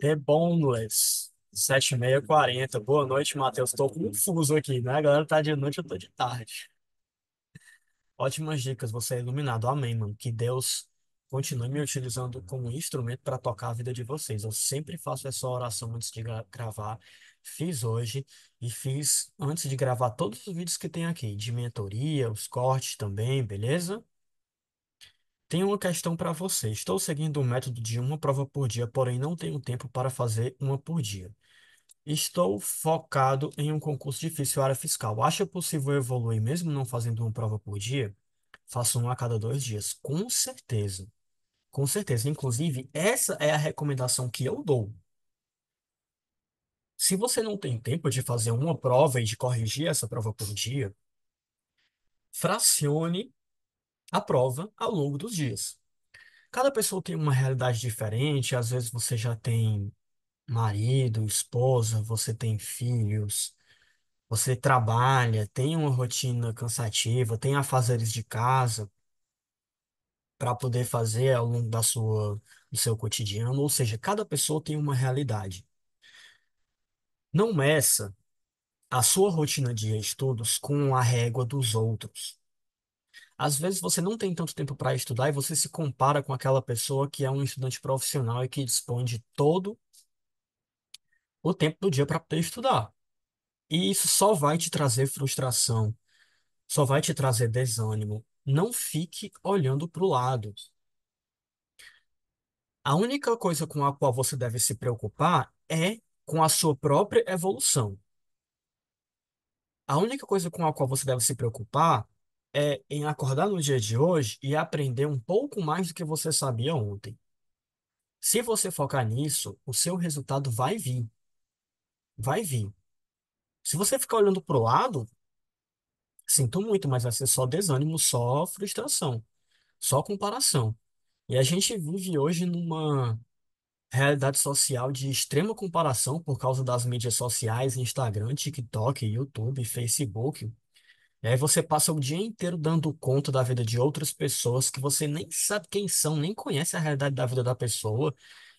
The é Boneless. 7640. Boa noite, Matheus. Estou confuso aqui, né? A galera tá de noite, eu tô de tarde. Ótimas dicas, você é iluminado. Amém, mano. Que Deus continue me utilizando como instrumento para tocar a vida de vocês. Eu sempre faço essa oração antes de gravar. Fiz hoje e fiz antes de gravar todos os vídeos que tem aqui, de mentoria, os cortes também, beleza? Tenho uma questão para você. Estou seguindo o método de uma prova por dia, porém não tenho tempo para fazer uma por dia. Estou focado em um concurso difícil área fiscal. Acha possível evoluir mesmo não fazendo uma prova por dia? Faço uma a cada dois dias. Com certeza. Com certeza. Inclusive, essa é a recomendação que eu dou. Se você não tem tempo de fazer uma prova e de corrigir essa prova por dia, fracione a prova ao longo dos dias. Cada pessoa tem uma realidade diferente, às vezes você já tem marido, esposa, você tem filhos, você trabalha, tem uma rotina cansativa, tem afazeres de casa para poder fazer ao longo da sua, do seu cotidiano, ou seja, cada pessoa tem uma realidade. Não meça a sua rotina de estudos com a régua dos outros. Às vezes você não tem tanto tempo para estudar e você se compara com aquela pessoa que é um estudante profissional e que dispõe de todo o tempo do dia para poder estudar. E isso só vai te trazer frustração, só vai te trazer desânimo. Não fique olhando para o lado. A única coisa com a qual você deve se preocupar é com a sua própria evolução. A única coisa com a qual você deve se preocupar é em acordar no dia de hoje e aprender um pouco mais do que você sabia ontem. Se você focar nisso, o seu resultado vai vir. Vai vir. Se você ficar olhando para o lado, sinto muito, mas vai ser só desânimo, só frustração, só comparação. E a gente vive hoje numa realidade social de extrema comparação por causa das mídias sociais, Instagram, TikTok, YouTube, Facebook, e aí você passa o dia inteiro dando conta da vida de outras pessoas que você nem sabe quem são, nem conhece a realidade da vida da pessoa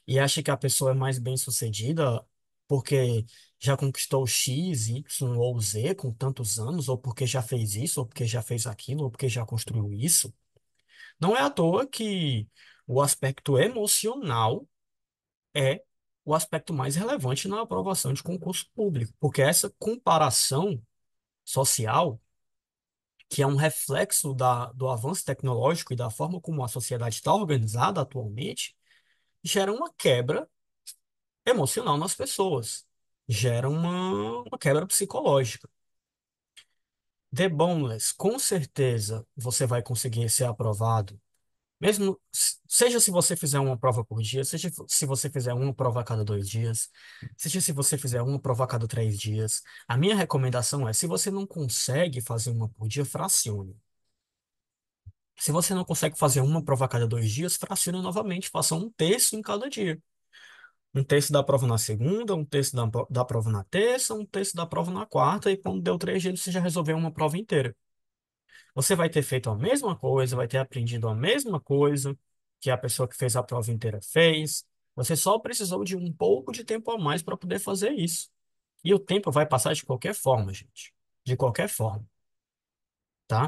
e acha que a pessoa é mais bem-sucedida porque já conquistou X, Y ou Z com tantos anos, ou porque já fez isso, ou porque já fez aquilo, ou porque já construiu isso. Não é à toa que o aspecto emocional é o aspecto mais relevante na aprovação de concurso público, porque essa comparação social que é um reflexo da, do avanço tecnológico e da forma como a sociedade está organizada atualmente, gera uma quebra emocional nas pessoas, gera uma, uma quebra psicológica. The Boneless, com certeza você vai conseguir ser aprovado mesmo, seja se você fizer uma prova por dia, seja se você fizer uma prova a cada dois dias, seja se você fizer uma prova a cada três dias, a minha recomendação é, se você não consegue fazer uma por dia, fracione. Se você não consegue fazer uma prova a cada dois dias, fracione novamente, faça um terço em cada dia. Um terço da prova na segunda, um terço da, da prova na terça, um terço da prova na quarta, e quando deu três dias, você já resolveu uma prova inteira. Você vai ter feito a mesma coisa, vai ter aprendido a mesma coisa que a pessoa que fez a prova inteira fez. Você só precisou de um pouco de tempo a mais para poder fazer isso. E o tempo vai passar de qualquer forma, gente. De qualquer forma. Tá?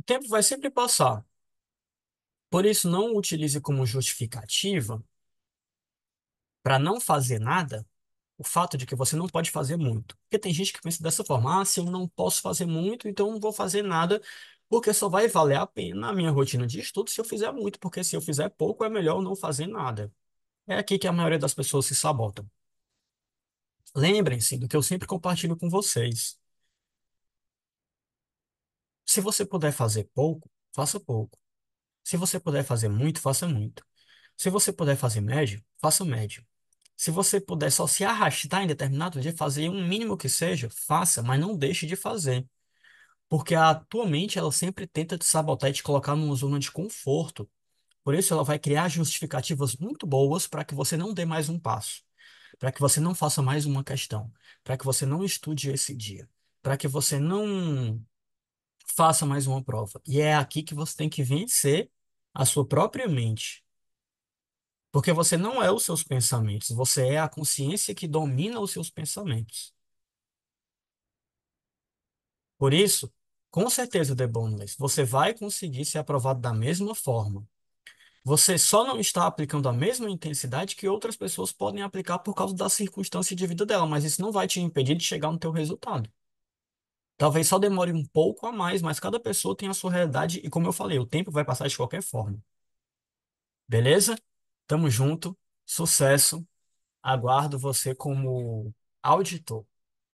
O tempo vai sempre passar. Por isso, não utilize como justificativa para não fazer nada o fato de que você não pode fazer muito. Porque tem gente que pensa dessa forma, ah, se eu não posso fazer muito, então não vou fazer nada, porque só vai valer a pena a minha rotina de estudo se eu fizer muito, porque se eu fizer pouco é melhor não fazer nada. É aqui que a maioria das pessoas se sabotam. Lembrem-se do que eu sempre compartilho com vocês. Se você puder fazer pouco, faça pouco. Se você puder fazer muito, faça muito. Se você puder fazer médio, faça médio. Se você puder só se arrastar em determinado dia, fazer um mínimo que seja, faça, mas não deixe de fazer. Porque a tua mente, ela sempre tenta te sabotar e te colocar numa zona de conforto. Por isso, ela vai criar justificativas muito boas para que você não dê mais um passo, para que você não faça mais uma questão, para que você não estude esse dia, para que você não faça mais uma prova. E é aqui que você tem que vencer a sua própria mente. Porque você não é os seus pensamentos, você é a consciência que domina os seus pensamentos. Por isso, com certeza, The Boneless, você vai conseguir ser aprovado da mesma forma. Você só não está aplicando a mesma intensidade que outras pessoas podem aplicar por causa da circunstância de vida dela, mas isso não vai te impedir de chegar no teu resultado. Talvez só demore um pouco a mais, mas cada pessoa tem a sua realidade e, como eu falei, o tempo vai passar de qualquer forma. Beleza? Tamo junto, sucesso. Aguardo você como auditor.